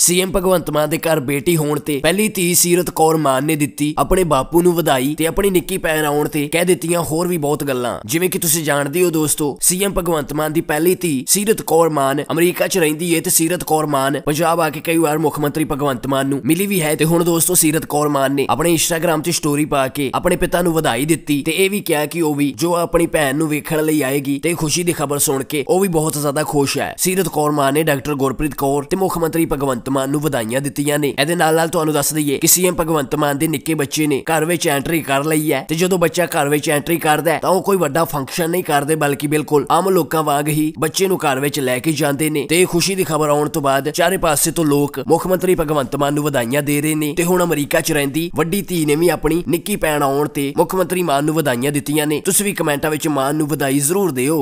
CM Bhagwant ਮਾਨ ਦੇ ਘਰ ਬੇਟੀ ਹੋਣ ਤੇ ਪਹਿਲੀ ਧੀ ਸੀਰਤ ਕੌਰ ਮਾਨ ਨੇ ਦਿੱਤੀ ਆਪਣੇ ਬਾਪੂ ਨੂੰ ਵਧਾਈ ਤੇ ਆਪਣੀ ਨਿੱਕੀ ਭੈਣ ਆਉਣ ਤੇ ਕਹਿ ਦਿੱਤੀਆਂ ਹੋਰ ਵੀ ਬਹੁਤ ਗੱਲਾਂ ਜਿਵੇਂ ਕਿ ਤੁਸੀਂ ਜਾਣਦੇ ਹੋ ਦੋਸਤੋ ਸੀਐਮ ਭਗਵੰਤ ਮਾਨ ਦੀ ਪਹਿਲੀ ਧੀ ਸੀਰਤ ਕੌਰ ਮਾਨ ਅਮਰੀਕਾ 'ਚ ਰਹਿੰਦੀ ਏ ਤੇ ਸੀਰਤ ਕੌਰ ਮਾਨ ਪੰਜਾਬ ਆ ਕੇ ਕਈ ਵਾਰ ਮੁੱਖ ਮੰਤਰੀ ਭਗਵੰਤ ਮਾਨ ਨੂੰ ਮਿਲੀ ਵੀ ਹੈ ਤੇ ਹੁਣ ਦੋਸਤੋ ਸੀਰਤ ਕੌਰ ਮਾਨ ਨੇ ਆਪਣੇ ਇੰਸਟਾਗ੍ਰam 'ਤੇ ਸਟੋਰੀ ਪਾ ਕੇ ਆਪਣੇ ਪਿਤਾ ਨੂੰ ਵਧਾਈ ਦਿੱਤੀ ਤੇ ਇਹ ਵੀ ਕਿਹਾ ਕਿ ਉਹ ਵੀ ਜੋ ਆਪਣੀ ਭੈਣ ਨੂੰ ਵੇਖਣ ਲਈ ਆਏਗੀ ਤੇ ਖੁਸ਼ੀ ਦੀ ਖਬਰ ਸੁਣ ਕੇ ਉਹ ਵੀ ਬਹੁਤ ਜ਼ਿਆਦਾ ਖੁਸ਼ ਹੈ ਸੀਰਤ ਕੌਰ ਮਾਨ ਨੇ ਡਾਕਟਰ ਗੁਰਪ੍ਰੀਤ ਕੌਰ ਤੇ ਮੁੱਖ ਮੰਤਰੀ ਭਗਵੰਤ ਮਾਨ ਨੂੰ ਵਧਾਈਆਂ ਦਿੱਤੀਆਂ ਨੇ ਇਹਦੇ ਨਾਲ ਨਾਲ ਤੁਹਾਨੂੰ ਦੱਸ ਦਈਏ ਕਿ ਸੀਐਮ ਭਗਵੰਤ ਮਾਨ ਦੇ ਨਿੱਕੇ ਬੱਚੇ ਨੇ ਘਰ ਵਿੱਚ ਐਂਟਰੀ ਕਰ ਲਈ ਹੈ ਤੇ ਜਦੋਂ ਬੱਚਾ ਘਰ ਵਿੱਚ ਐਂਟਰੀ ਕਰਦਾ ਹੈ ਤਾਂ ਉਹ ਕੋਈ ਵੱਡਾ ਫੰਕਸ਼ਨ ਨਹੀਂ ਕਰਦੇ ਬਲਕਿ ਬਿਲਕੁਲ ਆਮ ਲੋਕਾਂ ਵਾਂਗ ਹੀ ਬੱਚੇ ਨੂੰ ਘਰ ਵਿੱਚ ਲੈ ਕੇ ਜਾਂਦੇ ਨੇ ਤੇ ਖੁਸ਼ੀ ਦੀ ਖਬਰ ਆਉਣ ਤੋਂ ਬਾਅਦ ਚਾਰੇ ਪਾਸੇ ਤੋਂ ਲੋਕ ਮੁੱਖ ਮੰਤਰੀ ਭਗਵੰਤ ਮਾਨ ਨੂੰ ਵਧਾਈਆਂ ਦੇ ਰਹੇ ਨੇ ਤੇ ਹੁਣ ਅਮਰੀਕਾ 'ਚ ਰਹਿੰਦੀ ਵੱਡੀ ਧੀ ਨੇ ਵੀ ਆਪਣੀ ਨਿੱਕੀ ਪੈਣ ਆਉਣ ਤੇ ਮੁੱਖ ਮੰਤਰੀ ਮਾਨ ਨੂੰ ਵਧਾਈਆਂ ਦਿੱਤੀਆਂ ਨੇ ਤੁਸੀਂ ਵੀ ਕਮੈਂਟਾਂ ਵਿੱਚ ਮਾਨ ਨੂੰ ਵਧਾਈ ਜ਼ਰੂਰ ਦਿਓ